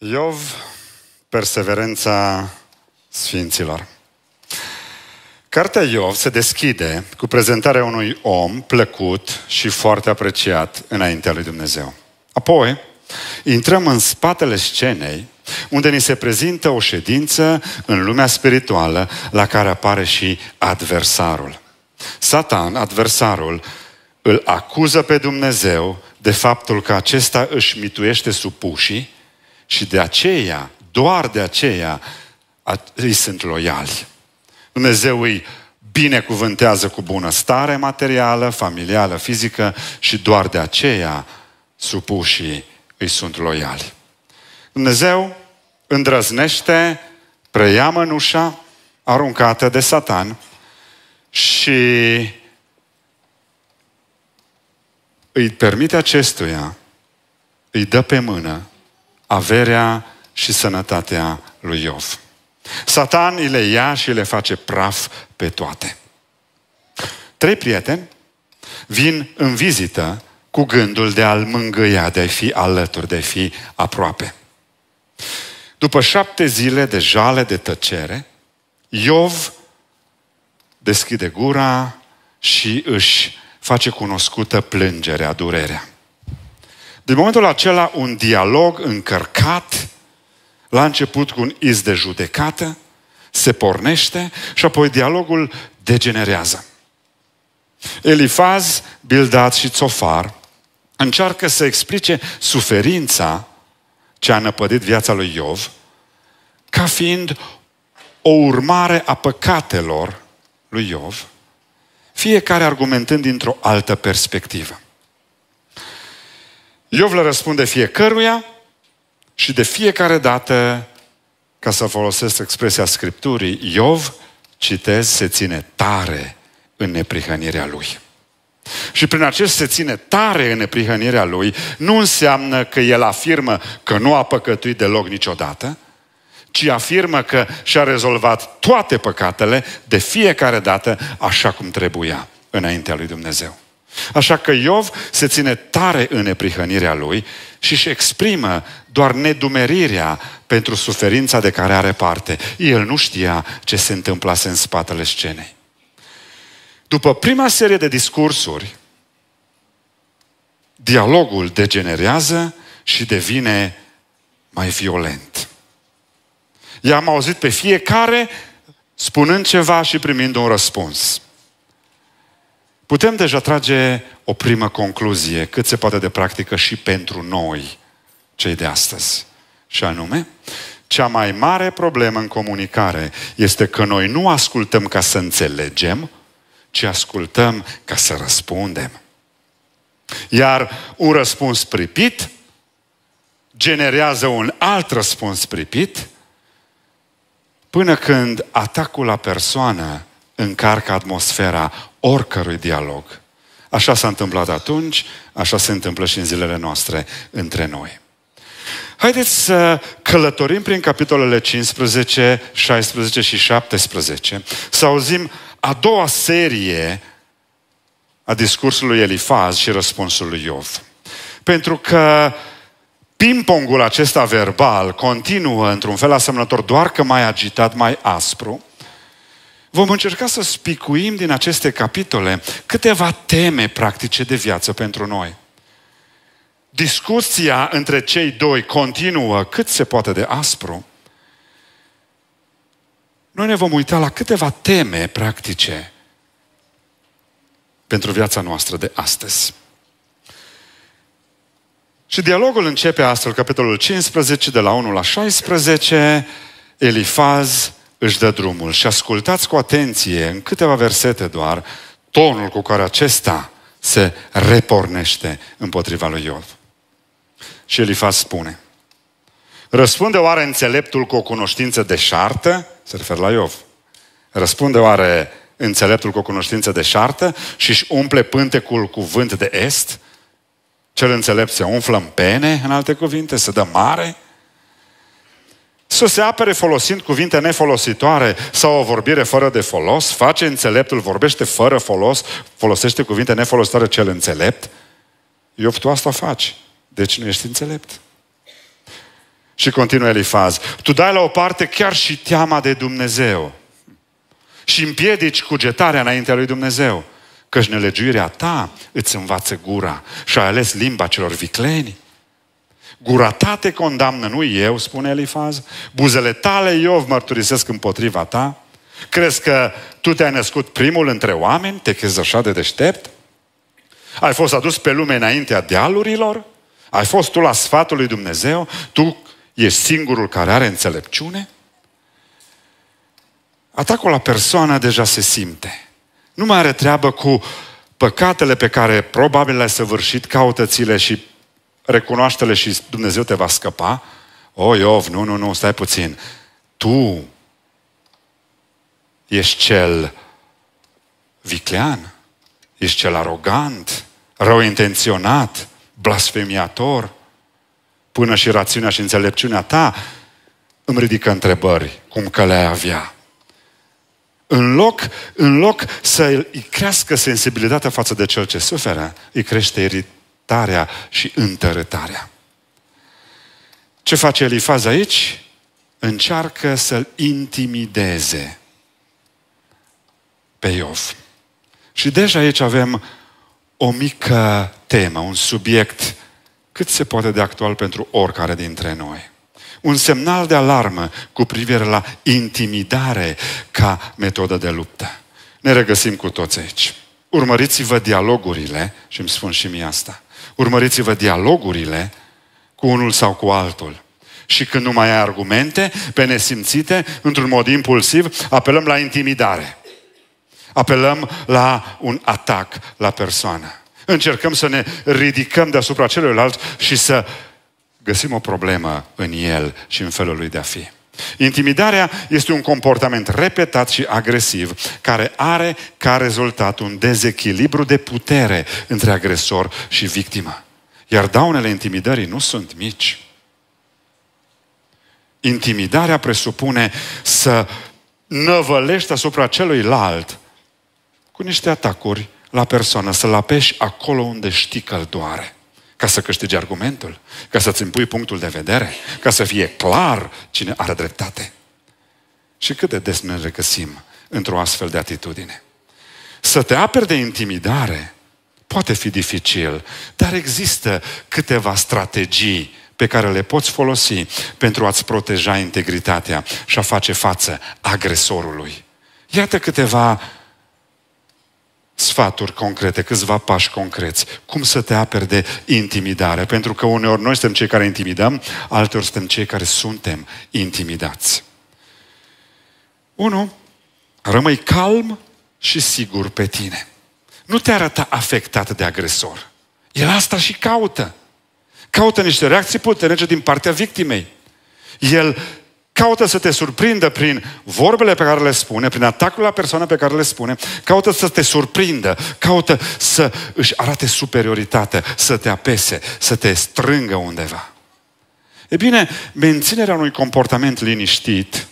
Iov, perseverența sfinților. Cartea Iov se deschide cu prezentarea unui om plăcut și foarte apreciat înaintea lui Dumnezeu. Apoi, intrăm în spatele scenei unde ni se prezintă o ședință în lumea spirituală la care apare și adversarul. Satan, adversarul, îl acuză pe Dumnezeu de faptul că acesta își mituiește supușii și de aceea, doar de aceea, îi sunt loiali. Dumnezeu îi binecuvântează cu bunăstare materială, familială, fizică și doar de aceea supușii îi sunt loiali. Dumnezeu îndrăznește, preia mănușa aruncată de satan și îi permite acestuia, îi dă pe mână averea și sănătatea lui Iov. Satan îi le ia și le face praf pe toate. Trei prieteni vin în vizită cu gândul de a-l mângâia, de a fi alături, de a fi aproape. După șapte zile de jale, de tăcere, Iov deschide gura și își face cunoscută plângerea, durerea. Din momentul acela, un dialog încărcat, la început cu un iz de judecată, se pornește și apoi dialogul degenerează. Elifaz, Bildat și Țofar încearcă să explice suferința ce a năpădit viața lui Iov ca fiind o urmare a păcatelor lui Iov, fiecare argumentând dintr-o altă perspectivă. Iov le răspunde fiecăruia și de fiecare dată, ca să folosesc expresia Scripturii, Iov, citez, se ține tare în neprihănirea lui. Și prin acest se ține tare în neprihănirea lui, nu înseamnă că el afirmă că nu a păcătuit deloc niciodată, ci afirmă că și-a rezolvat toate păcatele de fiecare dată așa cum trebuia înaintea lui Dumnezeu. Așa că Iov se ține tare în neprihănirea lui și își exprimă doar nedumerirea pentru suferința de care are parte. El nu știa ce se întâmplase în spatele scenei. După prima serie de discursuri, dialogul degenerează și devine mai violent. I-am auzit pe fiecare spunând ceva și primind un răspuns. Putem deja trage o primă concluzie, cât se poate de practică și pentru noi, cei de astăzi. Și anume, cea mai mare problemă în comunicare este că noi nu ascultăm ca să înțelegem, ci ascultăm ca să răspundem. Iar un răspuns pripit generează un alt răspuns pripit până când atacul la persoană încarcă atmosfera oricărui dialog. Așa s-a întâmplat atunci, așa se întâmplă și în zilele noastre între noi. Haideți să călătorim prin capitolele 15, 16 și 17, să auzim a doua serie a discursului Elifaz și răspunsul lui Iov. Pentru că ping-pongul acesta verbal continuă într-un fel asemănător, doar că mai agitat, mai aspru, Vom încerca să spicuim din aceste capitole câteva teme practice de viață pentru noi. Discuția între cei doi continuă cât se poate de aspru. Noi ne vom uita la câteva teme practice pentru viața noastră de astăzi. Și dialogul începe astfel, capitolul 15, de la 1 la 16, Elifaz își dă drumul. Și ascultați cu atenție, în câteva versete doar, tonul cu care acesta se repornește împotriva lui Iov. Și Elifaz spune, răspunde oare înțeleptul cu o cunoștință deșartă? Se referă la Iov. Răspunde oare înțeleptul cu o cunoștință deșartă și își umple pântecul vânt de est? Cel înțelept se umflă în pene, în alte cuvinte, se dă mare? Să se apere folosind cuvinte nefolositoare sau o vorbire fără de folos, face înțeleptul, vorbește fără folos, folosește cuvinte nefolositoare cel înțelept. Iov, tu asta faci. Deci nu ești înțelept. Și continuă Elifaz. Tu dai la o parte chiar și teama de Dumnezeu. Și împiedici cugetarea înaintea lui Dumnezeu. Căci nelegiuirea ta îți învață gura și ai ales limba celor vicleni. Gura ta te condamnă, nu eu, spune Elifaz. Buzele tale, eu mărturisesc împotriva ta. Crezi că tu te-ai născut primul între oameni? Te crezi așa de deștept? Ai fost adus pe lume înaintea dealurilor? Ai fost tu la sfatul lui Dumnezeu? Tu ești singurul care are înțelepciune? Atacul la persoană deja se simte. Nu mai are treabă cu păcatele pe care probabil le-ai săvârșit, caută-ți-le și recunoaște-le și Dumnezeu te va scăpa. O, Iov, nu, nu, nu, stai puțin. Tu ești cel viclean, ești cel arogant, rău intenționat, blasfemiator, până și rațiunea și înțelepciunea ta îmi ridică întrebări cum că le-ai avea. În loc, în loc să îi crească sensibilitatea față de cel ce suferă, îi crește tarea și întărătarea. Ce face Elifaz aici? Încearcă să-l intimideze pe Iov. Și deja aici avem o mică temă, un subiect cât se poate de actual pentru oricare dintre noi. Un semnal de alarmă cu privire la intimidare ca metodă de luptă. Ne regăsim cu toți aici. Urmăriți-vă dialogurile și îmi spun și mie asta. Urmăriți-vă dialogurile cu unul sau cu altul. Și când nu mai ai argumente, pe nesimțite, într-un mod impulsiv, apelăm la intimidare. Apelăm la un atac la persoană. Încercăm să ne ridicăm deasupra celuilalt și să găsim o problemă în el și în felul lui de a fi. Intimidarea este un comportament repetat și agresiv care are ca rezultat un dezechilibru de putere între agresor și victimă. Iar daunele intimidării nu sunt mici. Intimidarea presupune să năvălești asupra celuilalt cu niște atacuri la persoană, să-l apeși acolo unde știi că îl doare ca să câștigi argumentul, ca să-ți împui punctul de vedere, ca să fie clar cine are dreptate. Și cât de des ne regăsim într-o astfel de atitudine. Să te aperi de intimidare poate fi dificil, dar există câteva strategii pe care le poți folosi pentru a-ți proteja integritatea și a face față agresorului. Iată câteva sfaturi concrete, câțiva pași concreți. Cum să te aperi de intimidare? Pentru că uneori noi suntem cei care intimidăm, alteori suntem cei care suntem intimidați. 1. Rămâi calm și sigur pe tine. Nu te arăta afectat de agresor. El asta și caută. Caută niște reacții puternice din partea victimei. El caută să te surprindă prin vorbele pe care le spune, prin atacul la persoana pe care le spune, caută să te surprindă, caută să își arate superioritate, să te apese, să te strângă undeva. E bine, menținerea unui comportament liniștit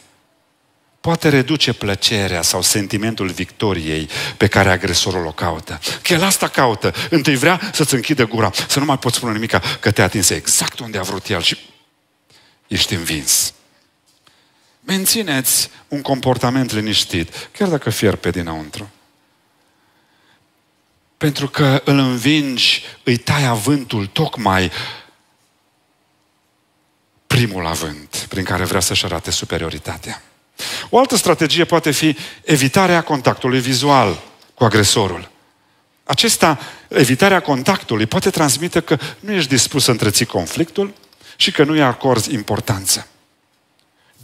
poate reduce plăcerea sau sentimentul victoriei pe care agresorul o caută. Că el asta caută. Întâi vrea să-ți închidă gura, să nu mai poți spune nimic, că te atins exact unde a vrut el și ești învins. Mențineți un comportament liniștit, chiar dacă fier pe dinăuntru. Pentru că îl învingi, îi tai avântul tocmai primul avânt prin care vrea să-și arate superioritatea. O altă strategie poate fi evitarea contactului vizual cu agresorul. Acesta, evitarea contactului, poate transmite că nu ești dispus să întreții conflictul și că nu-i acorzi importanță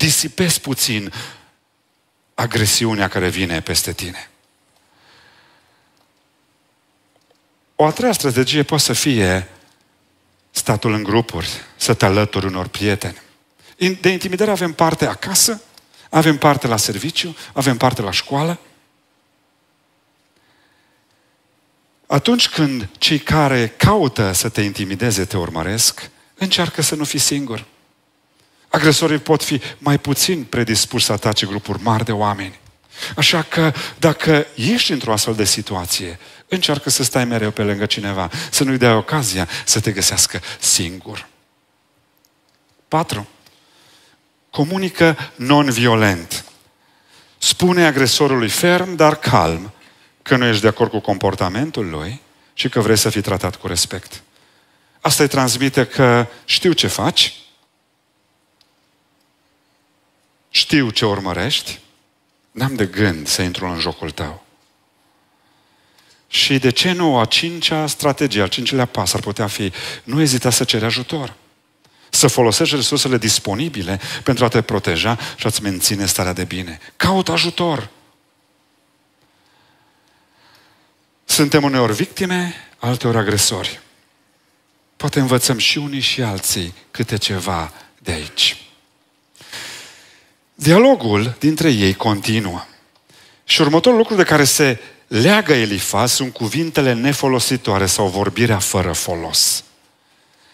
disipezi puțin agresiunea care vine peste tine. O a treia strategie poate să fie statul în grupuri, să te alături unor prieteni. De intimidare avem parte acasă, avem parte la serviciu, avem parte la școală. Atunci când cei care caută să te intimideze te urmăresc, încearcă să nu fii singur agresorii pot fi mai puțin predispuși să atace grupuri mari de oameni. Așa că dacă ești într-o astfel de situație, încearcă să stai mereu pe lângă cineva, să nu-i dai ocazia să te găsească singur. 4. Comunică non-violent. Spune agresorului ferm, dar calm, că nu ești de acord cu comportamentul lui și că vrei să fii tratat cu respect. Asta îi transmite că știu ce faci, știu ce urmărești, n-am de gând să intru în jocul tău. Și de ce nu? A cincea strategie, al cincilea pas ar putea fi nu ezita să ceri ajutor. Să folosești resursele disponibile pentru a te proteja și a-ți menține starea de bine. Caut ajutor! Suntem uneori victime, alteori agresori. Poate învățăm și unii și alții câte ceva de aici. Dialogul dintre ei continuă. Și următorul lucru de care se leagă Elifaz sunt cuvintele nefolositoare sau vorbirea fără folos.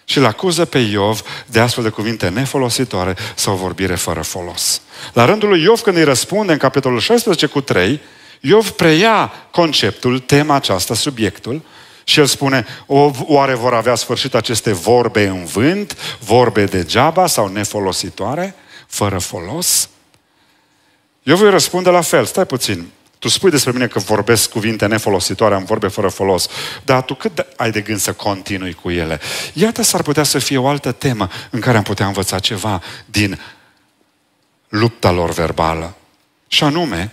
Și îl acuză pe Iov de astfel de cuvinte nefolositoare sau vorbire fără folos. La rândul lui Iov, când îi răspunde în capitolul 16 cu 3, Iov preia conceptul, tema aceasta, subiectul, și el spune, o, oare vor avea sfârșit aceste vorbe în vânt, vorbe degeaba sau nefolositoare, fără folos? Eu voi răspunde la fel, stai puțin. Tu spui despre mine că vorbesc cuvinte nefolositoare, am vorbe fără folos, dar tu cât ai de gând să continui cu ele? Iată, s-ar putea să fie o altă temă în care am putea învăța ceva din lupta lor verbală. Și anume,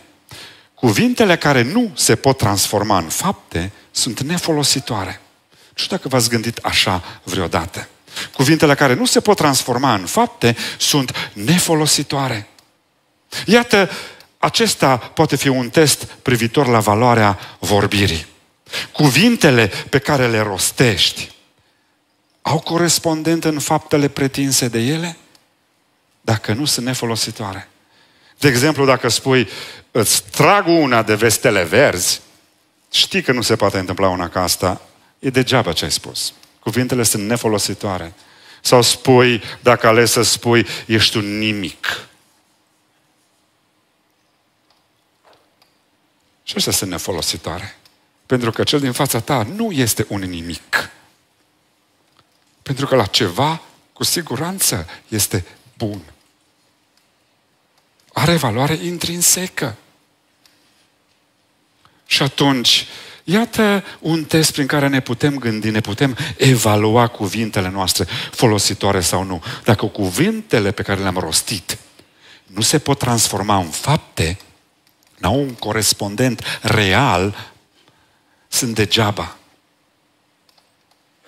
cuvintele care nu se pot transforma în fapte sunt nefolositoare. Nu știu dacă v-ați gândit așa vreodată. Cuvintele care nu se pot transforma în fapte sunt nefolositoare. Iată, acesta poate fi un test privitor la valoarea vorbirii. Cuvintele pe care le rostești au corespondent în faptele pretinse de ele? Dacă nu, sunt nefolositoare. De exemplu, dacă spui, îți trag una de vestele verzi, știi că nu se poate întâmpla una ca asta, e degeaba ce ai spus. Cuvintele sunt nefolositoare. Sau spui, dacă ales să spui, ești un nimic. Și astea sunt nefolositoare. Pentru că cel din fața ta nu este un nimic. Pentru că la ceva, cu siguranță, este bun. Are valoare intrinsecă. Și atunci, Iată un test prin care ne putem gândi, ne putem evalua cuvintele noastre, folositoare sau nu. Dacă cuvintele pe care le-am rostit nu se pot transforma în fapte, la un corespondent real, sunt degeaba.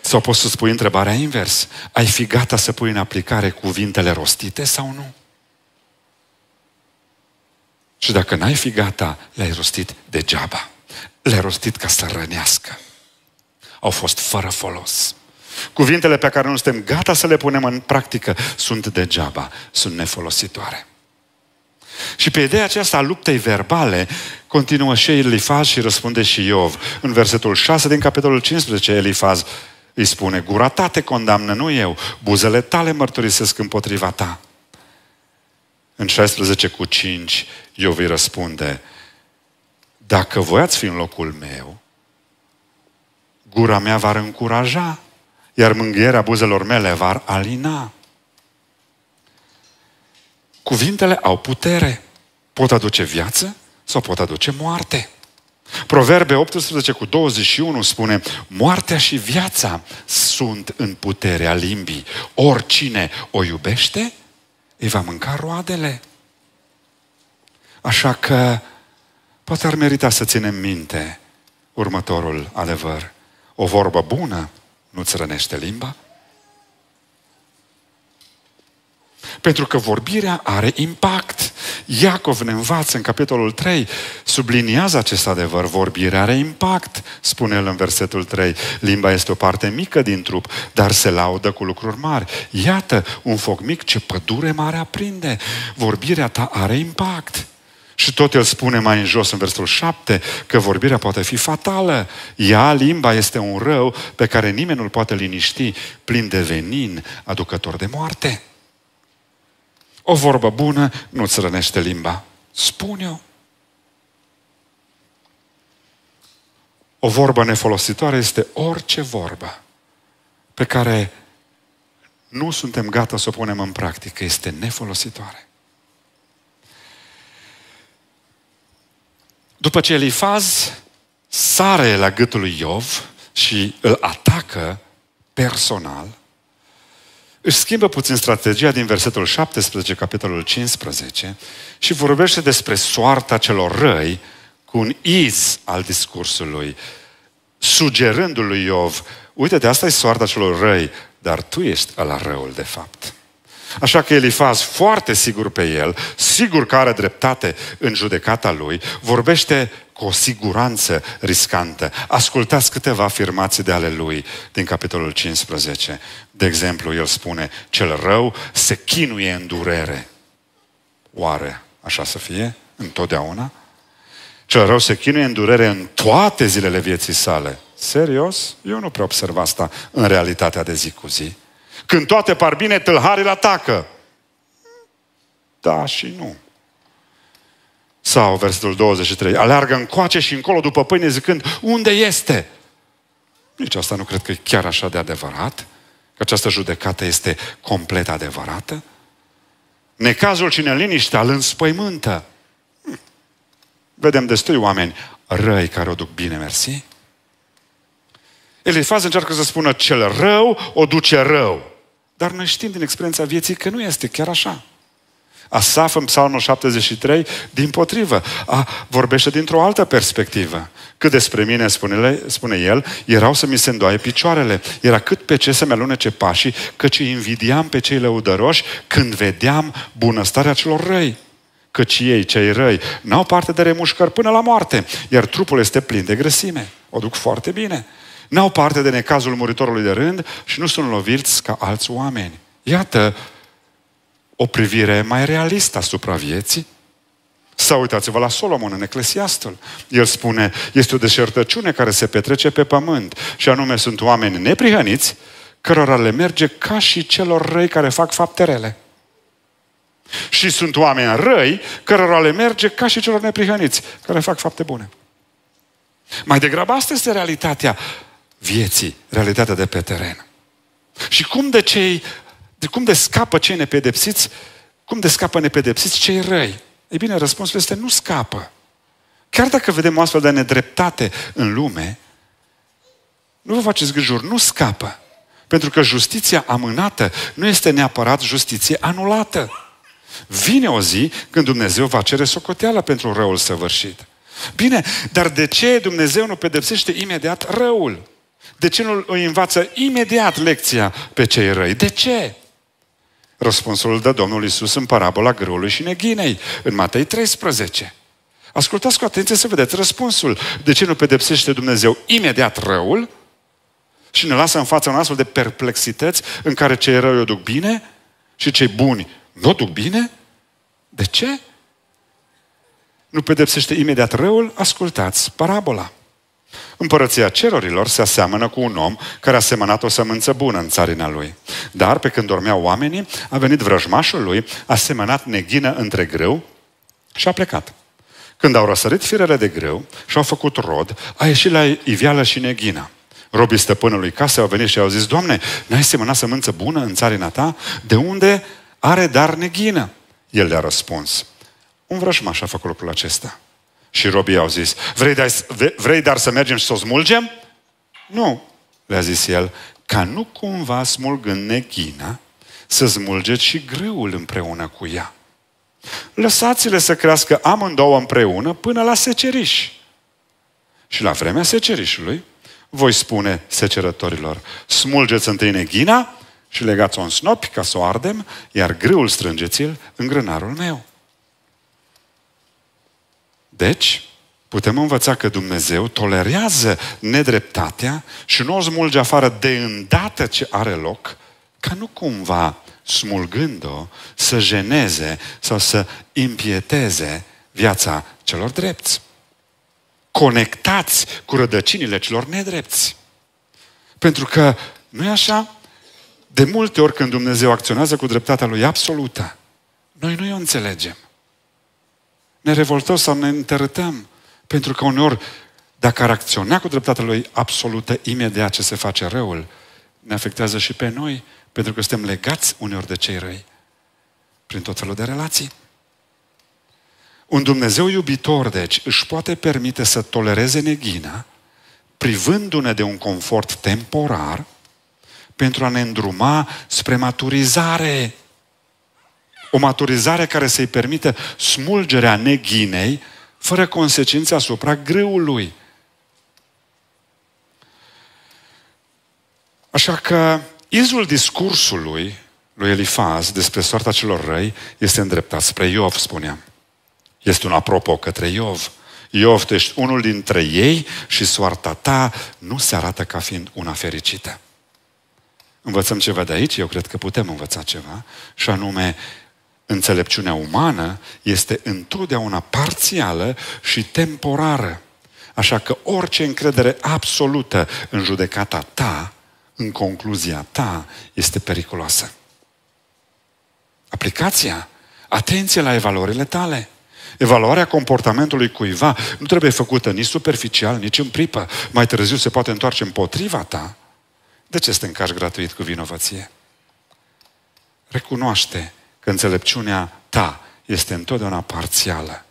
Sau poți să spui întrebarea invers. Ai fi gata să pui în aplicare cuvintele rostite sau nu? Și dacă n-ai fi gata, le-ai rostit degeaba. Le-ai rostit ca să rănească. Au fost fără folos. Cuvintele pe care nu suntem gata să le punem în practică sunt degeaba, sunt nefolositoare. Și pe ideea aceasta a luptei verbale, continuă și Elifaz și răspunde și Iov. În versetul 6 din capitolul 15, Elifaz îi spune, gura ta te condamnă, nu eu, buzele tale mărturisesc împotriva ta. În 16 cu 5, Iov îi răspunde, dacă voiați fi în locul meu, gura mea va încuraja, iar mângâierea buzelor mele va alina. Cuvintele au putere. Pot aduce viață sau pot aduce moarte. Proverbe 18 cu 21 spune, moartea și viața sunt în puterea limbii. Oricine o iubește, îi va mânca roadele. Așa că poate ar merita să ținem minte următorul adevăr. O vorbă bună nu-ți rănește limba, Pentru că vorbirea are impact. Iacov ne învață în capitolul 3, subliniază acest adevăr, vorbirea are impact, spune el în versetul 3. Limba este o parte mică din trup, dar se laudă cu lucruri mari. Iată, un foc mic ce pădure mare aprinde. Vorbirea ta are impact. Și tot el spune mai în jos, în versetul 7, că vorbirea poate fi fatală. Ea, limba, este un rău pe care nimeni nu-l poate liniști, plin de venin, aducător de moarte. O vorbă bună nu-ți rănește limba. Spune-o. O vorbă nefolositoare este orice vorbă pe care nu suntem gata să o punem în practică. Este nefolositoare. După ce Elifaz sare la gâtul lui Iov și îl atacă personal, își schimbă puțin strategia din versetul 17, capitolul 15 și vorbește despre soarta celor răi cu un iz al discursului, sugerându lui Iov, uite, de asta e soarta celor răi, dar tu ești la răul de fapt. Așa că Elifaz, foarte sigur pe el, sigur că are dreptate în judecata lui, vorbește cu o siguranță riscantă. Ascultați câteva afirmații de ale lui din capitolul 15. De exemplu, el spune, cel rău se chinuie în durere. Oare așa să fie? Întotdeauna? Cel rău se chinuie în durere în toate zilele vieții sale. Serios? Eu nu prea observ asta în realitatea de zi cu zi. Când toate par bine, tâlharii atacă. Da și nu. Sau versetul 23. Aleargă încoace și încolo după pâine zicând, unde este? Nici asta nu cred că e chiar așa de adevărat că această judecată este complet adevărată? Necazul și neliniștea îl înspăimântă. Hm. Vedem destui oameni răi care o duc bine, mersi. Elifaz încearcă să spună cel rău o duce rău. Dar noi știm din experiența vieții că nu este chiar așa. Asaf în psalmul 73, din potrivă, a, vorbește dintr-o altă perspectivă. Cât despre mine, spune, spune el, erau să mi se îndoaie picioarele, era cât pe ce să-mi alunece pașii, căci invidiam pe cei lăudăroși când vedeam bunăstarea celor răi căci ei, cei răi, n-au parte de remușcări până la moarte, iar trupul este plin de grăsime. O duc foarte bine. N-au parte de necazul muritorului de rând și nu sunt loviți ca alți oameni. Iată o privire mai realistă asupra vieții. Sau uitați-vă la Solomon în Eclesiastul. El spune, este o deșertăciune care se petrece pe pământ și anume sunt oameni neprihăniți cărora le merge ca și celor răi care fac fapte rele. Și sunt oameni răi cărora le merge ca și celor neprihăniți care fac fapte bune. Mai degrabă asta este realitatea vieții, realitatea de pe teren. Și cum de cei de cum de scapă cei nepedepsiți, cum de scapă nepedepsiți cei răi? Ei bine, răspunsul este nu scapă. Chiar dacă vedem o astfel de nedreptate în lume, nu vă faceți grijuri, nu scapă. Pentru că justiția amânată nu este neapărat justiție anulată. Vine o zi când Dumnezeu va cere socoteala pentru răul săvârșit. Bine, dar de ce Dumnezeu nu pedepsește imediat răul? De ce nu îi învață imediat lecția pe cei răi? De ce? Răspunsul îl dă Domnul Isus în parabola grâului și neghinei, în Matei 13. Ascultați cu atenție să vedeți răspunsul. De ce nu pedepsește Dumnezeu imediat răul și ne lasă în fața un astfel de perplexități în care cei răi o duc bine și cei buni nu o duc bine? De ce? Nu pedepsește imediat răul? Ascultați parabola. Împărăția cerurilor se aseamănă cu un om care a semănat o sămânță bună în țarina lui. Dar, pe când dormeau oamenii, a venit vrăjmașul lui, a semănat neghină între grâu și a plecat. Când au răsărit firele de grâu și au făcut rod, a ieșit la ivială și neghina. Robii stăpânului casei au venit și au zis, Doamne, n-ai semănat sămânță bună în țarina ta? De unde are dar neghină? El le-a răspuns, un vrăjmaș a făcut lucrul acesta. Și robii au zis, vrei dar, vrei dar să mergem și să o smulgem? Nu, le-a zis el, ca nu cumva smulgând neghina, să smulgeți și grâul împreună cu ea. Lăsați-le să crească amândouă împreună până la seceriș. Și la vremea secerișului, voi spune secerătorilor, smulgeți întâi neghina și legați-o în snopi ca să o ardem, iar grâul strângeți-l în grânarul meu. Deci, putem învăța că Dumnezeu tolerează nedreptatea și nu o smulge afară de îndată ce are loc, ca nu cumva smulgând-o să jeneze sau să impieteze viața celor drepți. Conectați cu rădăcinile celor nedrepți. Pentru că, nu e așa? De multe ori când Dumnezeu acționează cu dreptatea Lui absolută, noi nu o înțelegem ne revoltăm sau ne întărâtăm. Pentru că uneori, dacă ar acționa cu dreptatea lui absolută, imediat ce se face răul, ne afectează și pe noi, pentru că suntem legați uneori de cei răi, prin tot felul de relații. Un Dumnezeu iubitor, deci, își poate permite să tolereze neghina, privându-ne de un confort temporar, pentru a ne îndruma spre maturizare. O maturizare care să-i permită smulgerea neghinei fără consecințe asupra grâului. Așa că izul discursului lui Elifaz despre soarta celor răi este îndreptat spre Iov, spuneam. Este un apropo către Iov. Iov, tu ești unul dintre ei și soarta ta nu se arată ca fiind una fericită. Învățăm ceva de aici? Eu cred că putem învăța ceva. Și anume, Înțelepciunea umană este întotdeauna parțială și temporară. Așa că orice încredere absolută în judecata ta, în concluzia ta, este periculoasă. Aplicația. Atenție la evaluările tale. Evaluarea comportamentului cuiva nu trebuie făcută nici superficial, nici în pripă. Mai târziu se poate întoarce împotriva ta. De ce să te gratuit cu vinovăție? Recunoaște că înțelepciunea ta este întotdeauna parțială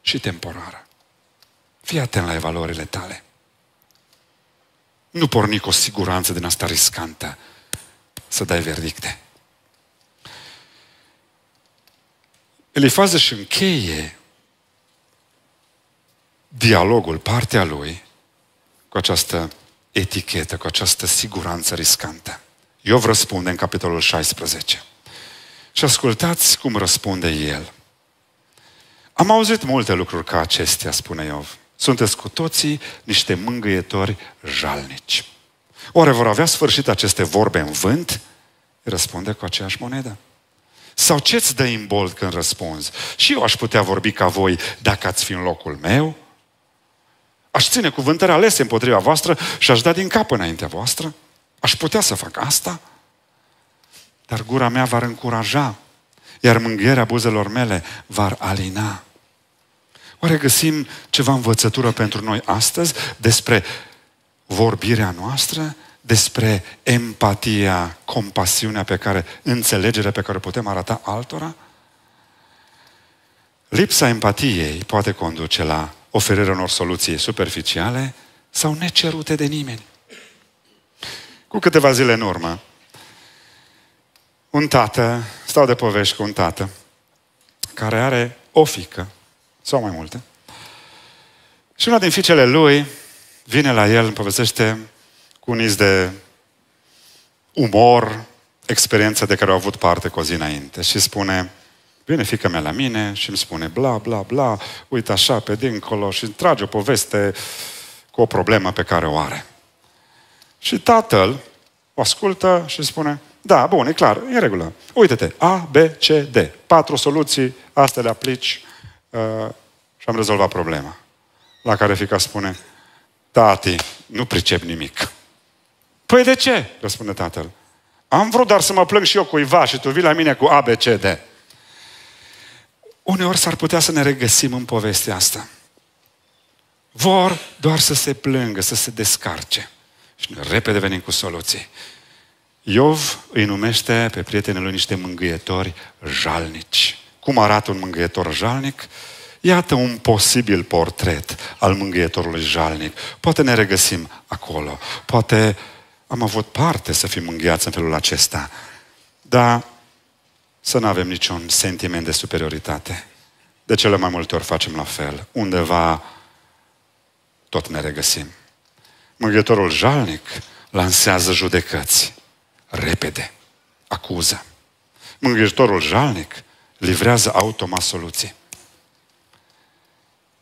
și temporară. Fii atent la evaluările tale. Nu porni cu o siguranță din asta riscantă să dai verdicte. Elifaz și încheie dialogul, partea lui, cu această etichetă, cu această siguranță riscantă. vă răspund în capitolul 16. Și ascultați cum răspunde el. Am auzit multe lucruri ca acestea, spune Iov. Sunteți cu toții niște mângâietori jalnici. Oare vor avea sfârșit aceste vorbe în vânt? Răspunde cu aceeași monedă. Sau ce-ți dă imbold când răspunzi? Și eu aș putea vorbi ca voi dacă ați fi în locul meu? Aș ține cuvântări alese împotriva voastră și aș da din cap înaintea voastră? Aș putea să fac asta? dar gura mea va încuraja, iar mângâierea buzelor mele va alina. Oare găsim ceva învățătură pentru noi astăzi despre vorbirea noastră, despre empatia, compasiunea pe care, înțelegerea pe care putem arata altora? Lipsa empatiei poate conduce la oferirea unor soluții superficiale sau necerute de nimeni. Cu câteva zile în urmă, un tată, stau de povești cu un tată, care are o fică, sau mai multe, și una din fiicele lui vine la el, îmi povestește cu un iz de umor, experiență de care au avut parte cu o zi înainte și spune, vine fica mea la mine și îmi spune bla, bla, bla, uite așa pe dincolo și trage o poveste cu o problemă pe care o are. Și tatăl o ascultă și spune, da, bun, e clar, e în regulă. Uite-te, A, B, C, D. Patru soluții, astea le aplici uh, și am rezolvat problema. La care fica spune, tati, nu pricep nimic. Păi de ce? Răspunde tatăl. Am vrut doar să mă plâng și eu cuiva și tu vii la mine cu A, B, C, D. Uneori s-ar putea să ne regăsim în povestea asta. Vor doar să se plângă, să se descarce. Și noi repede venim cu soluții. Iov îi numește pe prietenii lui niște mângâietori jalnici. Cum arată un mângâietor jalnic? Iată un posibil portret al mângâietorului jalnic. Poate ne regăsim acolo. Poate am avut parte să fim mângâiați în felul acesta. Dar să nu avem niciun sentiment de superioritate. De cele mai multe ori facem la fel. Undeva tot ne regăsim. Mângâietorul jalnic lansează judecăți repede. Acuză. Mângâietorul jalnic livrează automat soluții.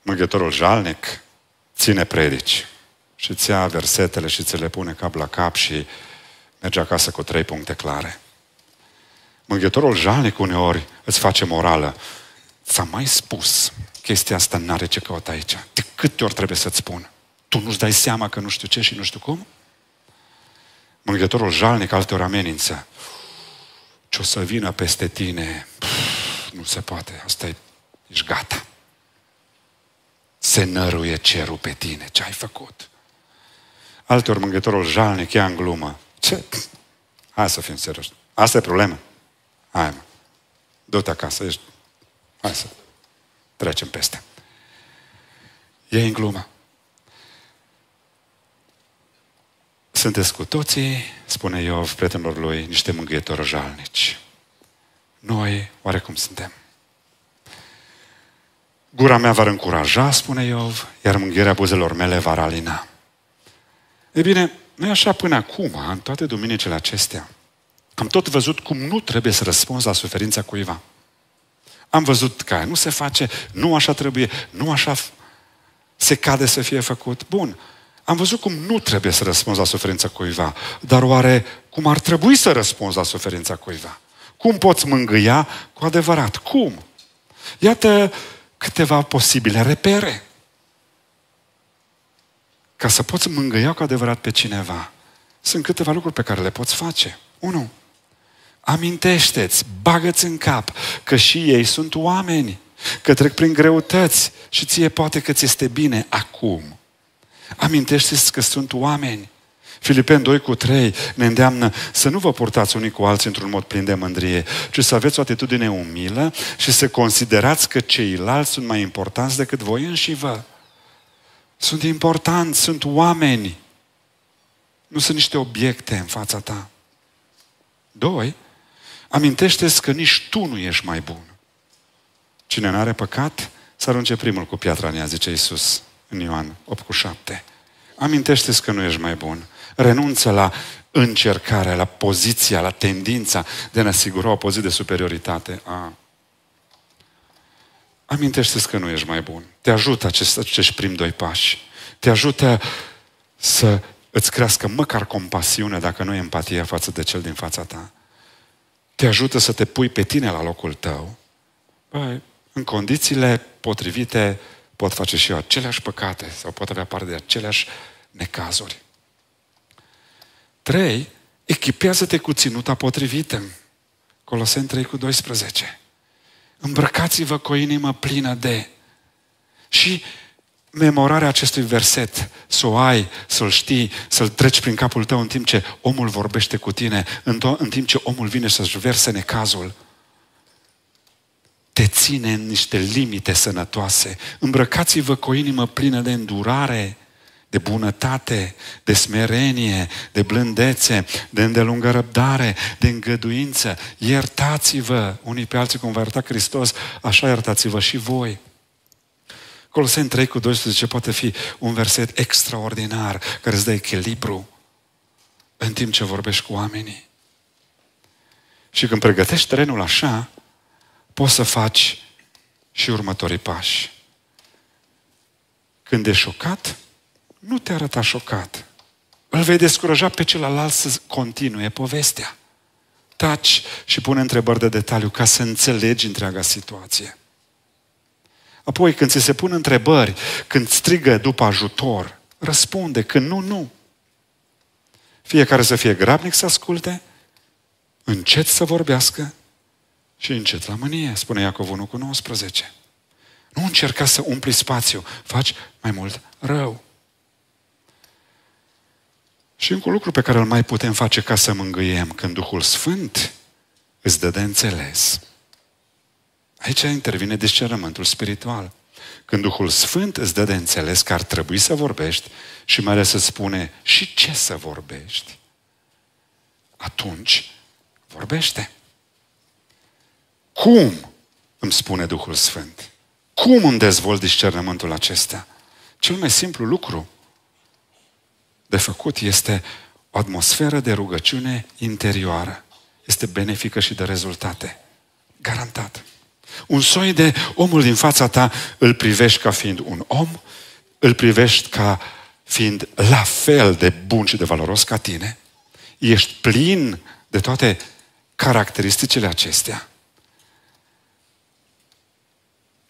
Mângâietorul jalnic ține predici și ți ia versetele și ți le pune cap la cap și merge acasă cu trei puncte clare. Mângâietorul jalnic uneori îți face morală. S-a mai spus, chestia asta n-are ce căuta aici. De câte ori trebuie să-ți spun? Tu nu-ți dai seama că nu știu ce și nu știu cum? mângătorul jalnic altor amenință. Ce o să vină peste tine, Pff, nu se poate, asta e, ești gata. Se năruie cerul pe tine, ce ai făcut? Alteori mângătorul jalnic ia în glumă. Ce? Hai să fim serioși. Asta e problema. Hai, mă. Du-te acasă, ești... Hai să trecem peste. E în glumă. Sunteți cu toții, spune Iov prietenilor lui, niște mângâietori jalnici. Noi, oarecum suntem? Gura mea va încuraja, spune Iov, iar mânghierea buzelor mele va ralina. E bine, noi așa până acum, în toate duminicile acestea, am tot văzut cum nu trebuie să răspunzi la suferința cuiva. Am văzut că nu se face, nu așa trebuie, nu așa se cade să fie făcut. Bun, am văzut cum nu trebuie să răspunzi la suferința cuiva, dar oare cum ar trebui să răspunzi la suferința cuiva? Cum poți mângâia cu adevărat? Cum? Iată câteva posibile repere. Ca să poți mângâia cu adevărat pe cineva, sunt câteva lucruri pe care le poți face. Unu, Amintește-ți, bagă-ți în cap că și ei sunt oameni, că trec prin greutăți și ție poate că ți este bine acum. Amintește-ți că sunt oameni. Filipen 2 cu 3 ne îndeamnă să nu vă purtați unii cu alții într-un mod plin de mândrie, ci să aveți o atitudine umilă și să considerați că ceilalți sunt mai importanți decât voi înși vă. Sunt importanți, sunt oameni. Nu sunt niște obiecte în fața ta. Doi, amintește-ți că nici tu nu ești mai bun. Cine nu are păcat, să arunce primul cu piatra în ea, zice Iisus în Ioan 8 cu 7. Amintește-ți că nu ești mai bun. Renunță la încercarea, la poziția, la tendința de a ne asigura o poziție de superioritate. A. Amintește-ți că nu ești mai bun. Te ajută acest, acești prim doi pași. Te ajută să îți crească măcar compasiune, dacă nu empatia față de cel din fața ta. Te ajută să te pui pe tine la locul tău. Băi, în condițiile potrivite, pot face și eu aceleași păcate sau pot avea parte de aceleași necazuri. Trei, Echipează-te cu ținuta potrivită. Coloseni 3 cu 12. Îmbrăcați-vă cu o inimă plină de... Și memorarea acestui verset, să o ai, să-l știi, să-l treci prin capul tău în timp ce omul vorbește cu tine, în, to- în timp ce omul vine să-și verse necazul, te ține în niște limite sănătoase. Îmbrăcați-vă cu o inimă plină de îndurare, de bunătate, de smerenie, de blândețe, de îndelungă răbdare, de îngăduință. Iertați-vă unii pe alții cum v-a iertat Hristos, așa iertați-vă și voi. Coloseni 3 cu 12 poate fi un verset extraordinar care îți dă echilibru în timp ce vorbești cu oamenii. Și când pregătești terenul așa, poți să faci și următorii pași. Când e șocat, nu te arăta șocat. Îl vei descuraja pe celălalt să continue povestea. Taci și pune întrebări de detaliu ca să înțelegi întreaga situație. Apoi, când ți se pun întrebări, când strigă după ajutor, răspunde. Când nu, nu. Fiecare să fie grabnic să asculte, încet să vorbească și încet la mânie, spune Iacov 1 cu 19. Nu încerca să umpli spațiu, faci mai mult rău. Și încă un lucru pe care îl mai putem face ca să mângâiem când Duhul Sfânt îți dă de înțeles. Aici intervine discernământul spiritual. Când Duhul Sfânt îți dă de înțeles că ar trebui să vorbești și mai ales să spune și ce să vorbești, atunci vorbește. Cum, îmi spune Duhul Sfânt, cum îmi dezvolt discernământul acesta? Cel mai simplu lucru de făcut este o atmosferă de rugăciune interioară. Este benefică și de rezultate. Garantat. Un soi de omul din fața ta îl privești ca fiind un om, îl privești ca fiind la fel de bun și de valoros ca tine, ești plin de toate caracteristicile acestea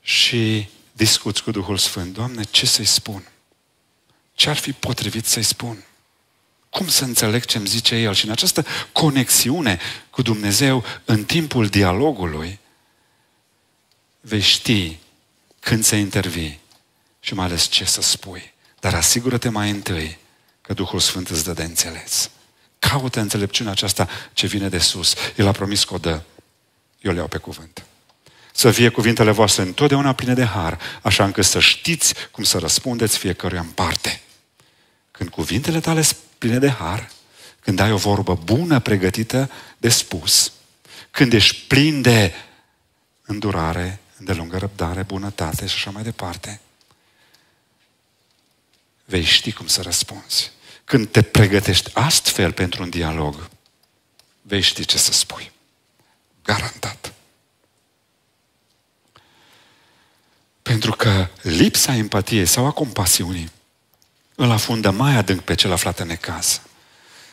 și discuți cu Duhul Sfânt. Doamne, ce să-i spun? Ce ar fi potrivit să-i spun? Cum să înțeleg ce îmi zice El? Și în această conexiune cu Dumnezeu, în timpul dialogului, vei ști când să intervii și mai ales ce să spui. Dar asigură-te mai întâi că Duhul Sfânt îți dă de înțeles. Caută înțelepciunea aceasta ce vine de sus. El a promis că o dă. Eu le iau pe cuvânt. Să fie cuvintele voastre întotdeauna pline de har, așa încât să știți cum să răspundeți fiecăruia în parte. Când cuvintele tale sunt pline de har, când ai o vorbă bună pregătită de spus, când ești plin de îndurare, lungă răbdare, bunătate și așa mai departe, vei ști cum să răspunzi. Când te pregătești astfel pentru un dialog, vei ști ce să spui. Garantat. Pentru că lipsa empatiei sau a compasiunii îl afundă mai adânc pe cel aflat în necaz.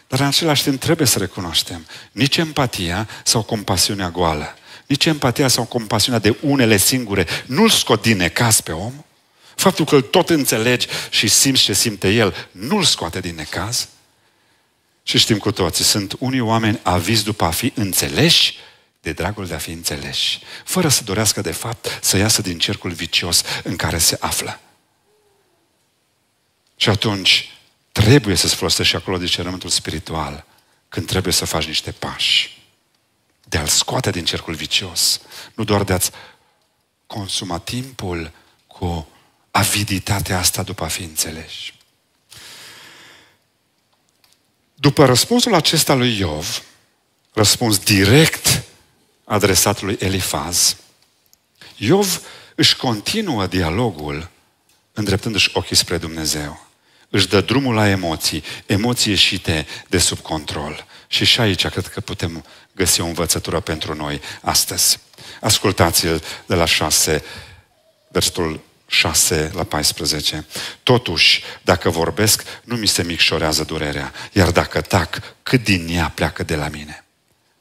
Dar în același timp trebuie să recunoaștem nici empatia sau compasiunea goală, nici empatia sau compasiunea de unele singure nu-l scot din necaz pe om, faptul că îl tot înțelegi și simți ce simte el, nu-l scoate din necaz. Și știm cu toții, sunt unii oameni avizi după a fi înțeleși de dragul de a fi înțeleși, fără să dorească de fapt să iasă din cercul vicios în care se află. Și atunci trebuie să-ți folosești acolo discernământul spiritual când trebuie să faci niște pași. De a-l scoate din cercul vicios, nu doar de a-ți consuma timpul cu aviditatea asta după a fi înțeleși. După răspunsul acesta lui Iov, răspuns direct adresat lui Elifaz, Iov își continuă dialogul îndreptându-și ochii spre Dumnezeu. Își dă drumul la emoții, emoții ieșite de sub control. Și și aici cred că putem găsi o învățătură pentru noi astăzi. Ascultați-l de la 6, versetul 6 la 14. Totuși, dacă vorbesc, nu mi se micșorează durerea, iar dacă tac, cât din ea pleacă de la mine?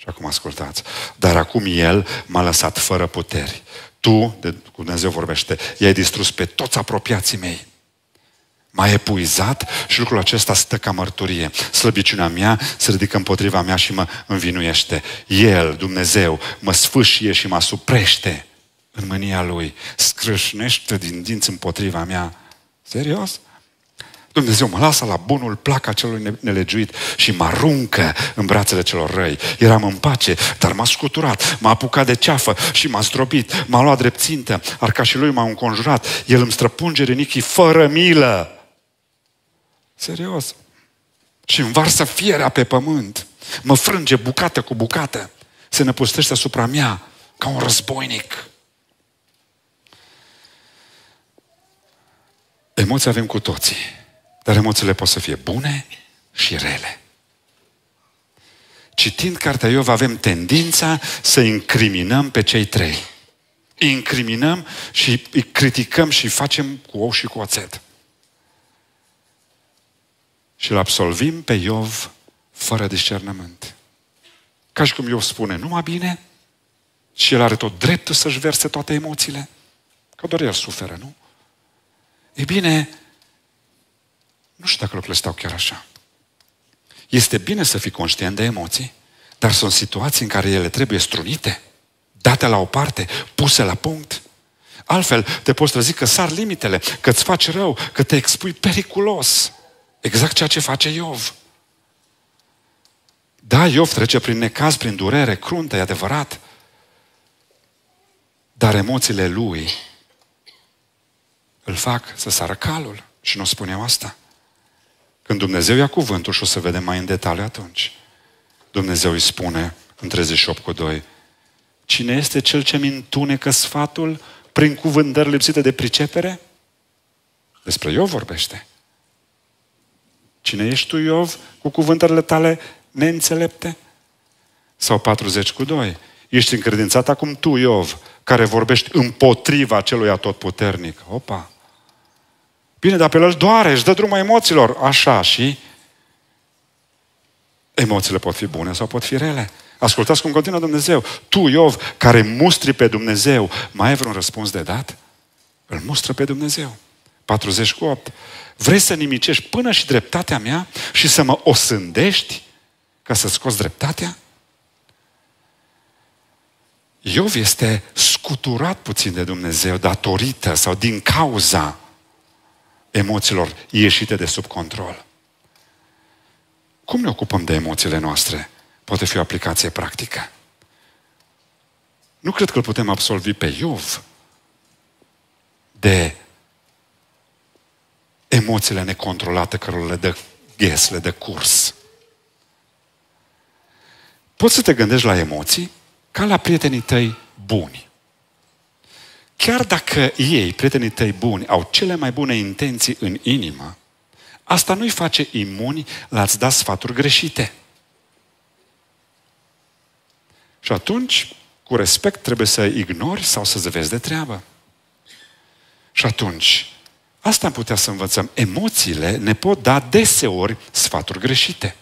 Și acum ascultați. Dar acum el m-a lăsat fără puteri. Tu, de, Dumnezeu vorbește, i-ai distrus pe toți apropiații mei. M-a epuizat și lucrul acesta stă ca mărturie. Slăbiciunea mea se ridică împotriva mea și mă învinuiește. El, Dumnezeu, mă sfâșie și mă suprește în mânia Lui. Scrâșnește din dinți împotriva mea. Serios? Dumnezeu mă lasă la bunul plac a celui nelegiuit și mă aruncă în brațele celor răi. Eram în pace, dar m-a scuturat, m-a apucat de ceafă și m-a zdrobit, m-a luat arca și lui m a înconjurat, el îmi străpunge renichii fără milă. Serios. Și învarsă fierea pe pământ. Mă frânge bucată cu bucată. Se năpustește asupra mea ca un războinic. Emoții avem cu toții. Dar emoțiile pot să fie bune și rele. Citind cartea Iov avem tendința să incriminăm pe cei trei. Îi incriminăm și îi criticăm și îi facem cu ou și cu oțet. Și îl absolvim pe Iov fără discernământ. Ca și cum Iov spune numai bine și el are tot dreptul să-și verse toate emoțiile. Că doar el suferă, nu? E bine, nu știu dacă lucrurile stau chiar așa. Este bine să fii conștient de emoții, dar sunt situații în care ele trebuie strunite, date la o parte, puse la punct. Altfel, te poți trezi că sar limitele, că îți faci rău, că te expui periculos. Exact ceea ce face Iov. Da, Iov trece prin necaz, prin durere, cruntă, e adevărat. Dar emoțiile lui îl fac să sară calul. Și nu spun asta. Când Dumnezeu ia cuvântul și o să vedem mai în detaliu atunci. Dumnezeu îi spune în 38 cu 2 Cine este cel ce-mi întunecă sfatul prin cuvântări lipsite de pricepere? Despre Iov vorbește. Cine ești tu, Iov, cu cuvântările tale neînțelepte? Sau 40 cu 2. Ești încredințat acum tu, Iov, care vorbești împotriva celui atotputernic. Opa! Bine, dar pe el doare, își dă drumul emoțiilor. Așa și emoțiile pot fi bune sau pot fi rele. Ascultați cum continuă Dumnezeu. Tu, Iov, care mustri pe Dumnezeu, mai ai vreun răspuns de dat? Îl mustră pe Dumnezeu. 48. Vrei să nimicești până și dreptatea mea și să mă osândești ca să scoți dreptatea? Iov este scuturat puțin de Dumnezeu datorită sau din cauza emoțiilor ieșite de sub control. Cum ne ocupăm de emoțiile noastre? Poate fi o aplicație practică. Nu cred că îl putem absolvi pe Iov de emoțiile necontrolate cărora le dă ghes, le dă curs. Poți să te gândești la emoții ca la prietenii tăi buni. Chiar dacă ei, prietenii tăi buni, au cele mai bune intenții în inimă, asta nu-i face imuni la a-ți da sfaturi greșite. Și atunci, cu respect, trebuie să ignori sau să-ți vezi de treabă. Și atunci, asta am putea să învățăm. Emoțiile ne pot da deseori sfaturi greșite.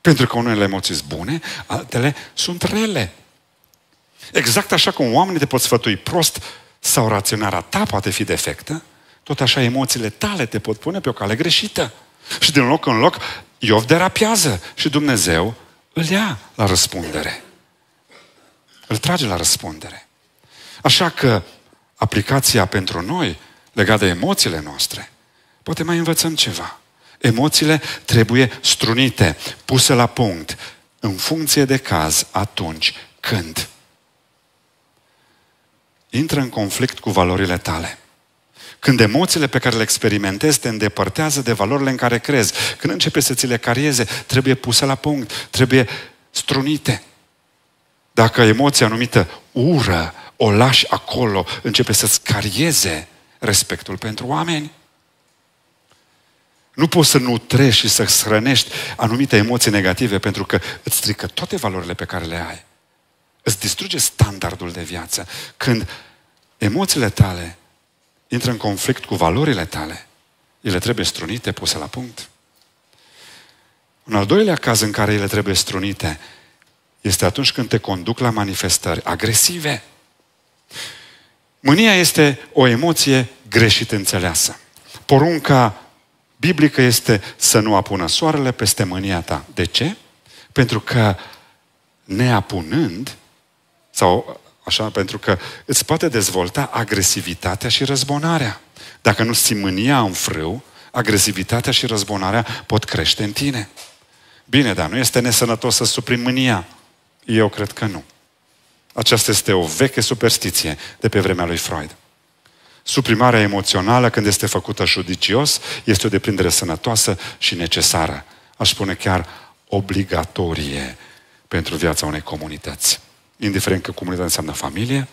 Pentru că unele emoții sunt bune, altele sunt rele. Exact așa cum oamenii te pot sfătui prost sau raționarea ta poate fi defectă, tot așa emoțiile tale te pot pune pe o cale greșită. Și din loc în loc, Iov derapează și Dumnezeu îl ia la răspundere. Îl trage la răspundere. Așa că aplicația pentru noi, legată de emoțiile noastre, poate mai învățăm ceva. Emoțiile trebuie strunite, puse la punct, în funcție de caz, atunci când intră în conflict cu valorile tale. Când emoțiile pe care le experimentezi te îndepărtează de valorile în care crezi, când începe să ți le carieze, trebuie puse la punct, trebuie strunite. Dacă emoția numită ură o lași acolo, începe să-ți carieze respectul pentru oameni. Nu poți să nutrești și să hrănești anumite emoții negative pentru că îți strică toate valorile pe care le ai. Îți distruge standardul de viață. Când emoțiile tale intră în conflict cu valorile tale, ele trebuie strunite, puse la punct. Un al doilea caz în care ele trebuie strunite este atunci când te conduc la manifestări agresive. Mânia este o emoție greșit înțeleasă. Porunca biblică este să nu apună soarele peste mânia ta. De ce? Pentru că neapunând, sau așa, pentru că îți poate dezvolta agresivitatea și răzbunarea. Dacă nu simți mânia în frâu, agresivitatea și răzbunarea pot crește în tine. Bine, dar nu este nesănătos să suprim mânia? Eu cred că nu. Aceasta este o veche superstiție de pe vremea lui Freud. Suprimarea emoțională, când este făcută judicios, este o deprindere sănătoasă și necesară. Aș spune chiar obligatorie pentru viața unei comunități indiferent că comunitatea înseamnă familie,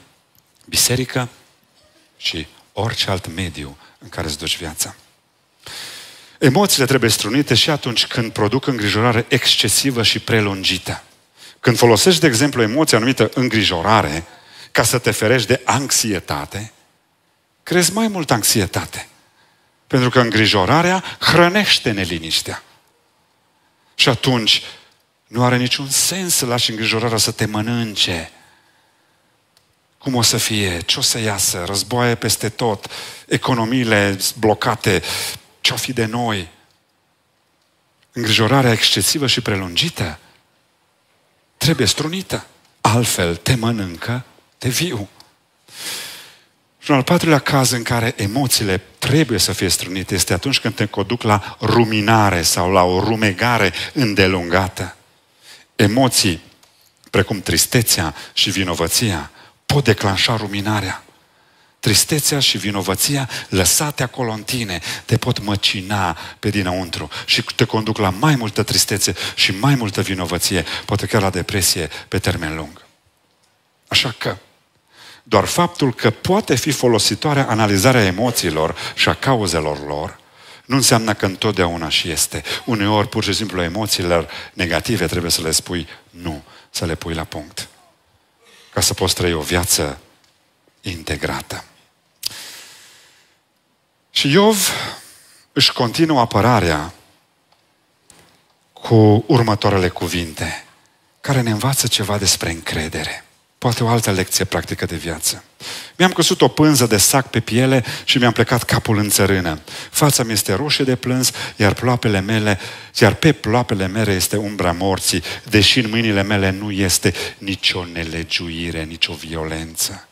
biserică și orice alt mediu în care îți duci viața. Emoțiile trebuie strunite și atunci când produc îngrijorare excesivă și prelungită. Când folosești, de exemplu, emoția anumită îngrijorare ca să te ferești de anxietate, crezi mai mult anxietate. Pentru că îngrijorarea hrănește neliniștea. Și atunci nu are niciun sens să lași îngrijorarea să te mănânce. Cum o să fie? Ce o să iasă? Războaie peste tot, economiile blocate, ce-o fi de noi? Îngrijorarea excesivă și prelungită trebuie strunită. Altfel te mănâncă te viu. Și un al patrulea caz în care emoțiile trebuie să fie strunite este atunci când te conduc la ruminare sau la o rumegare îndelungată emoții precum tristețea și vinovăția pot declanșa ruminarea. Tristețea și vinovăția lăsate acolo în tine te pot măcina pe dinăuntru și te conduc la mai multă tristețe și mai multă vinovăție, poate chiar la depresie pe termen lung. Așa că doar faptul că poate fi folositoare analizarea emoțiilor și a cauzelor lor, nu înseamnă că întotdeauna și este. Uneori, pur și simplu, emoțiilor negative trebuie să le spui nu, să le pui la punct. Ca să poți trăi o viață integrată. Și Iov își continuă apărarea cu următoarele cuvinte, care ne învață ceva despre încredere. Poate o altă lecție practică de viață. Mi-am căsut o pânză de sac pe piele și mi-am plecat capul în țărână. Fața mi este roșie de plâns, iar ploapele mele, iar pe ploapele mele este umbra morții, deși în mâinile mele nu este nicio nelegiuire, nicio violență.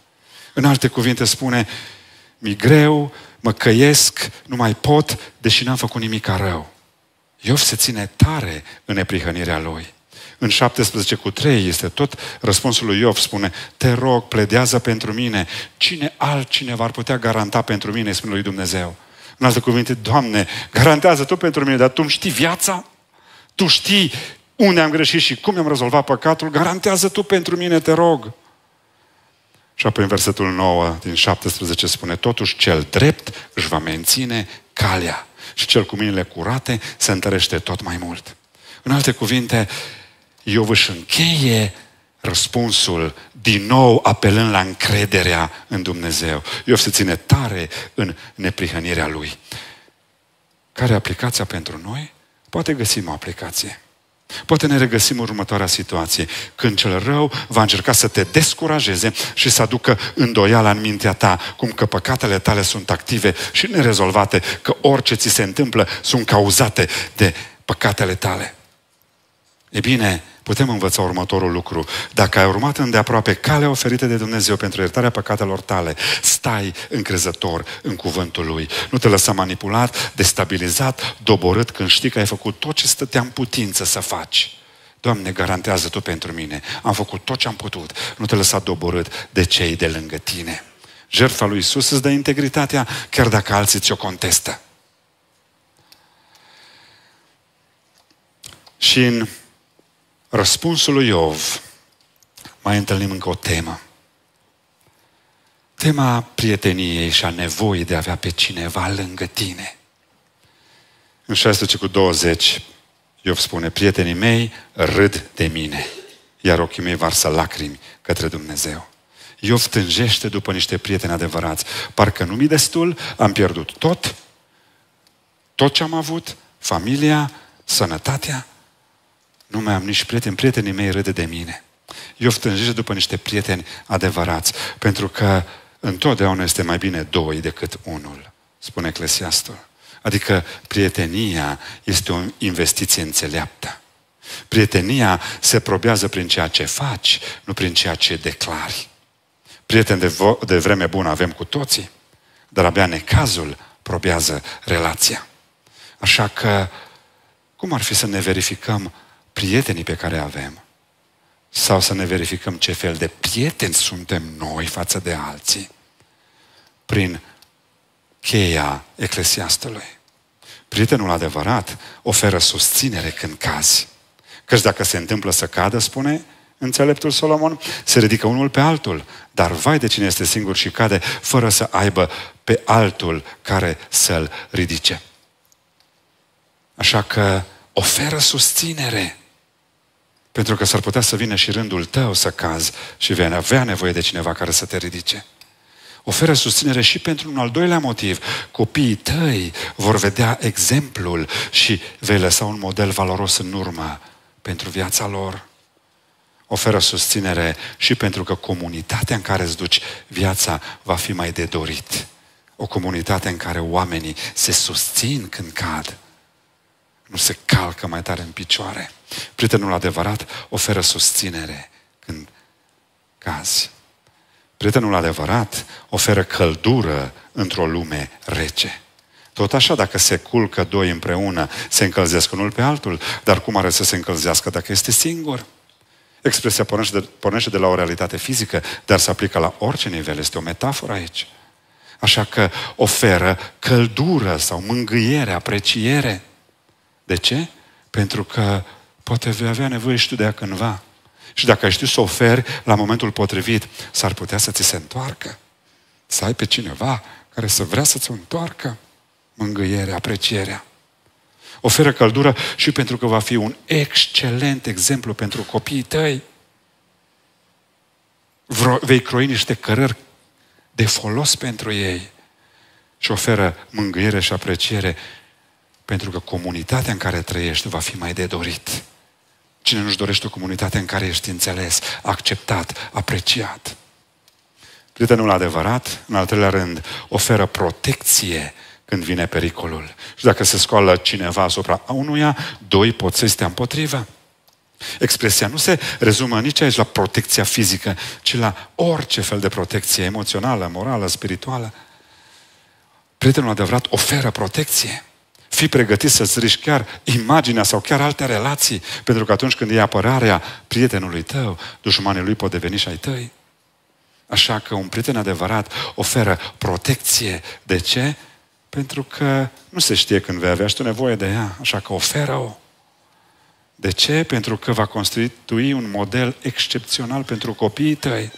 În alte cuvinte spune, mi greu, mă căiesc, nu mai pot, deși n-am făcut nimic rău. Iov se ține tare în neprihănirea lui. În 17 cu 3 este tot răspunsul lui Iov, spune, te rog, pledează pentru mine, cine altcineva ar putea garanta pentru mine, spune lui Dumnezeu. În alte cuvinte, Doamne, garantează Tu pentru mine, dar Tu îmi știi viața? Tu știi unde am greșit și cum am rezolvat păcatul? Garantează Tu pentru mine, te rog. Și apoi în versetul 9 din 17 spune, totuși cel drept își va menține calea și cel cu mâinile curate se întărește tot mai mult. În alte cuvinte, Iov își încheie răspunsul din nou apelând la încrederea în Dumnezeu. Iov se ține tare în neprihănirea lui. Care e aplicația pentru noi? Poate găsim o aplicație. Poate ne regăsim în următoarea situație, când cel rău va încerca să te descurajeze și să aducă îndoiala în mintea ta, cum că păcatele tale sunt active și nerezolvate, că orice ți se întâmplă sunt cauzate de păcatele tale. E bine, putem învăța următorul lucru. Dacă ai urmat îndeaproape calea oferită de Dumnezeu pentru iertarea păcatelor tale, stai încrezător în cuvântul Lui. Nu te lăsa manipulat, destabilizat, doborât când știi că ai făcut tot ce stătea în putință să faci. Doamne, garantează Tu pentru mine. Am făcut tot ce am putut. Nu te lăsa doborât de cei de lângă tine. Jertfa lui Isus îți dă integritatea, chiar dacă alții ți-o contestă. Și în răspunsul lui Iov, mai întâlnim încă o temă. Tema prieteniei și a nevoii de a avea pe cineva lângă tine. În 16 cu 20, Iov spune, prietenii mei râd de mine, iar ochii mei varsă lacrimi către Dumnezeu. Iov tânjește după niște prieteni adevărați. Parcă nu mi destul, am pierdut tot, tot ce am avut, familia, sănătatea, nu mai am nici prieteni, prietenii mei râde de mine. Eu strângește după niște prieteni adevărați, pentru că întotdeauna este mai bine doi decât unul, spune Eclesiastul. Adică prietenia este o investiție înțeleaptă. Prietenia se probează prin ceea ce faci, nu prin ceea ce declari. Prieteni de, vo- de vreme bună avem cu toții, dar abia necazul probează relația. Așa că, cum ar fi să ne verificăm prietenii pe care avem sau să ne verificăm ce fel de prieteni suntem noi față de alții prin cheia eclesiastului. Prietenul adevărat oferă susținere când cazi. Căci dacă se întâmplă să cadă, spune înțeleptul Solomon, se ridică unul pe altul, dar vai de cine este singur și cade, fără să aibă pe altul care să-l ridice. Așa că oferă susținere. Pentru că s-ar putea să vină și rândul tău să cazi și vei avea nevoie de cineva care să te ridice. Oferă susținere și pentru un al doilea motiv. Copiii tăi vor vedea exemplul și vei lăsa un model valoros în urmă pentru viața lor. Oferă susținere și pentru că comunitatea în care îți duci viața va fi mai de dorit. O comunitate în care oamenii se susțin când cad nu se calcă mai tare în picioare. Prietenul adevărat oferă susținere când cazi. Prietenul adevărat oferă căldură într-o lume rece. Tot așa, dacă se culcă doi împreună, se încălzesc unul pe altul, dar cum are să se încălzească dacă este singur? Expresia pornește de, pornește de la o realitate fizică, dar se aplică la orice nivel. Este o metaforă aici. Așa că oferă căldură sau mângâiere, apreciere. De ce? Pentru că poate vei avea nevoie și tu de ea cândva. Și dacă știi să oferi la momentul potrivit, s-ar putea să ți se întoarcă. Să ai pe cineva care să vrea să-ți întoarcă mângâierea, aprecierea. Oferă căldură și pentru că va fi un excelent exemplu pentru copiii tăi. Vei croi niște cărări de folos pentru ei și oferă mângâiere și apreciere pentru că comunitatea în care trăiești va fi mai de dorit. Cine nu-și dorește o comunitate în care ești înțeles, acceptat, apreciat. Prietenul adevărat, în al treilea rând, oferă protecție când vine pericolul. Și dacă se scoală cineva asupra unuia, doi pot să stea împotriva. Expresia nu se rezumă nici aici la protecția fizică, ci la orice fel de protecție emoțională, morală, spirituală. Prietenul adevărat oferă protecție fi pregătit să-ți chiar imaginea sau chiar alte relații, pentru că atunci când e apărarea prietenului tău, dușmanii lui pot deveni și ai tăi. Așa că un prieten adevărat oferă protecție. De ce? Pentru că nu se știe când vei avea și tu nevoie de ea, așa că oferă-o. De ce? Pentru că va constitui un model excepțional pentru copiii tăi.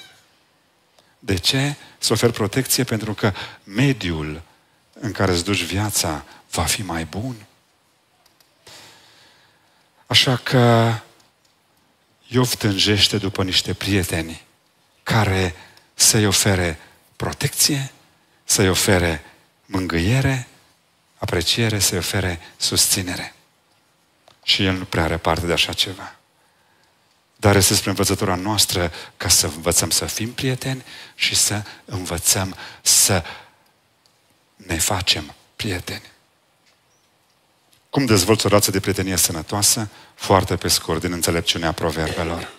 De ce? Să ofer protecție pentru că mediul în care îți duci viața va fi mai bun. Așa că Iov tânjește după niște prieteni care să-i ofere protecție, să-i ofere mângâiere, apreciere, să-i ofere susținere. Și el nu prea are parte de așa ceva. Dar este spre învățătura noastră ca să învățăm să fim prieteni și să învățăm să ne facem prieteni. Cum dezvolți o rață de prietenie sănătoasă? Foarte pe scurt, din înțelepciunea proverbelor.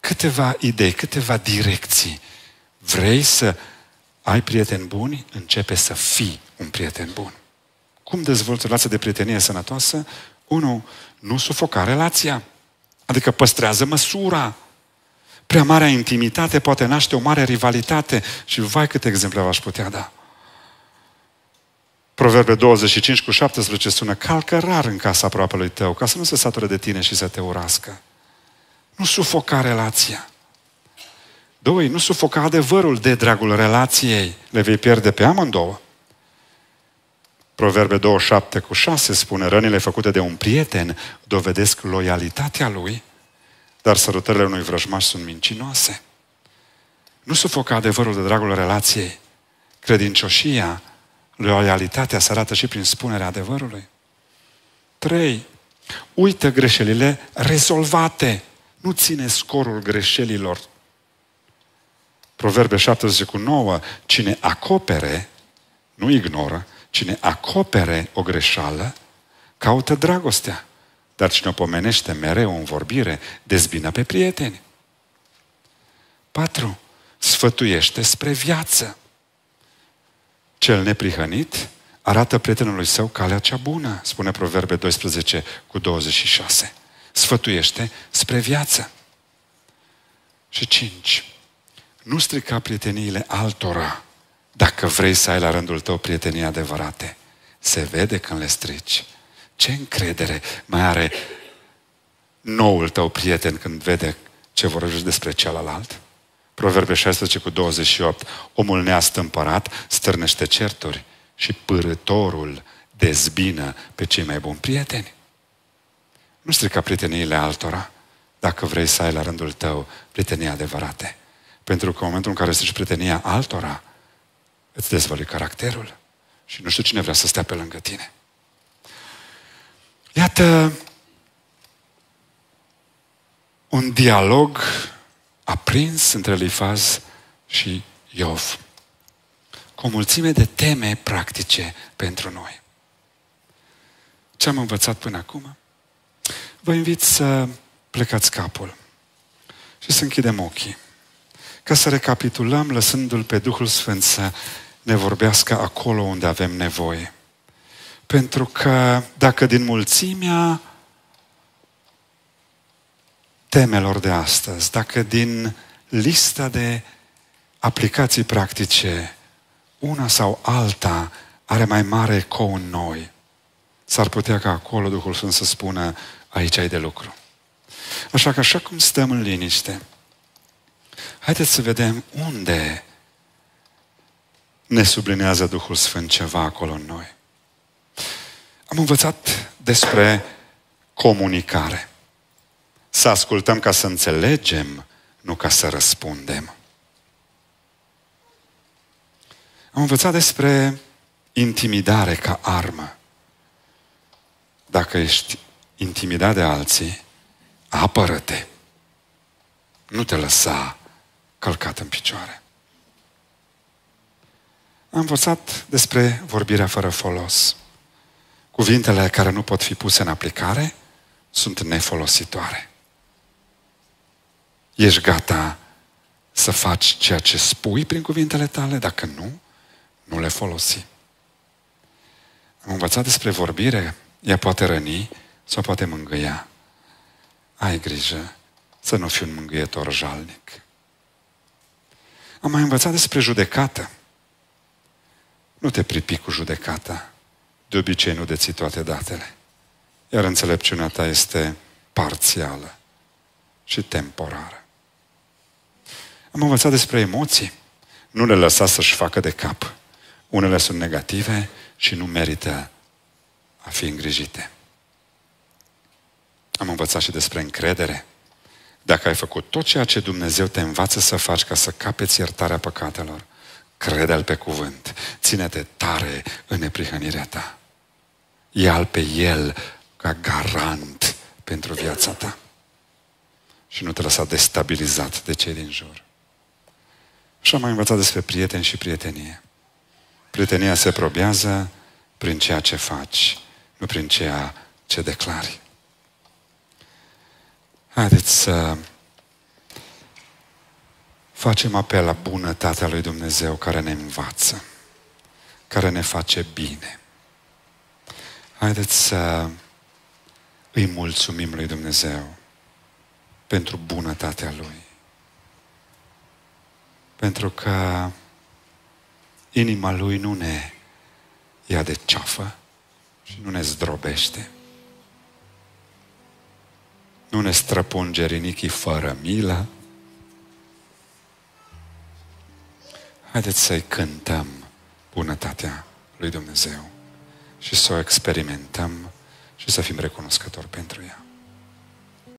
Câteva idei, câteva direcții. Vrei să ai prieteni buni? Începe să fii un prieten bun. Cum dezvolți o rață de prietenie sănătoasă? Unu, nu sufoca relația. Adică păstrează măsura. Prea marea intimitate poate naște o mare rivalitate și vai câte exemple v-aș putea da. Proverbe 25 cu 17 sună, calcă rar în casa lui tău, ca să nu se satură de tine și să te urască. Nu sufoca relația. Doi, nu sufoca adevărul de dragul relației. Le vei pierde pe amândouă. Proverbe 27 cu 6 spune, rănile făcute de un prieten dovedesc loialitatea lui, dar sărutările unui vrăjmaș sunt mincinoase. Nu sufoca adevărul de dragul relației. Credincioșia Loialitatea se arată și prin spunerea adevărului. 3. Uită greșelile rezolvate. Nu ține scorul greșelilor. Proverbe 79. cu Cine acopere, nu ignoră, cine acopere o greșeală, caută dragostea. Dar cine o pomenește mereu în vorbire, dezbină pe prieteni. 4. Sfătuiește spre viață. Cel neprihănit arată prietenului său calea cea bună, spune Proverbe 12 cu 26. Sfătuiește spre viață. Și 5. Nu strica prieteniile altora dacă vrei să ai la rândul tău prietenii adevărate. Se vede când le strici. Ce încredere mai are noul tău prieten când vede ce vorbești despre celălalt? Proverbe 16 cu 28. Omul neastâmpărat stârnește certuri și pârătorul dezbină pe cei mai buni prieteni. Nu strica prieteniile altora dacă vrei să ai la rândul tău prietenii adevărate. Pentru că în momentul în care strici prietenia altora, îți dezvălui caracterul și nu știu cine vrea să stea pe lângă tine. Iată un dialog aprins între Elifaz și Iov. Cu o mulțime de teme practice pentru noi. Ce am învățat până acum? Vă invit să plecați capul și să închidem ochii. Ca să recapitulăm, lăsându-L pe Duhul Sfânt să ne vorbească acolo unde avem nevoie. Pentru că dacă din mulțimea temelor de astăzi, dacă din lista de aplicații practice, una sau alta are mai mare eco în noi, s-ar putea ca acolo Duhul Sfânt să spună, aici ai de lucru. Așa că așa cum stăm în liniște, haideți să vedem unde ne sublinează Duhul Sfânt ceva acolo în noi. Am învățat despre comunicare. Să ascultăm ca să înțelegem, nu ca să răspundem. Am învățat despre intimidare ca armă. Dacă ești intimidat de alții, apără-te. Nu te lăsa călcat în picioare. Am învățat despre vorbirea fără folos. Cuvintele care nu pot fi puse în aplicare sunt nefolositoare. Ești gata să faci ceea ce spui prin cuvintele tale? Dacă nu, nu le folosi. Am învățat despre vorbire. Ea poate răni sau poate mângâia. Ai grijă să nu fii un mângâietor jalnic. Am mai învățat despre judecată. Nu te pripi cu judecata. De obicei nu deții toate datele. Iar înțelepciunea ta este parțială și temporară. Am învățat despre emoții. Nu le lăsa să-și facă de cap. Unele sunt negative și nu merită a fi îngrijite. Am învățat și despre încredere. Dacă ai făcut tot ceea ce Dumnezeu te învață să faci ca să capeți iertarea păcatelor, crede-L pe cuvânt, ține-te tare în neprihănirea ta. Ia-L pe El ca garant pentru viața ta. Și nu te lăsa destabilizat de cei din jur. Și am mai învățat despre prieteni și prietenie. Prietenia se probează prin ceea ce faci, nu prin ceea ce declari. Haideți să facem apel la bunătatea lui Dumnezeu care ne învață, care ne face bine. Haideți să îi mulțumim lui Dumnezeu pentru bunătatea lui pentru că inima lui nu ne ia de ceafă și nu ne zdrobește. Nu ne străpunge rinichii fără milă. Haideți să-i cântăm bunătatea lui Dumnezeu și să o experimentăm și să fim recunoscători pentru ea.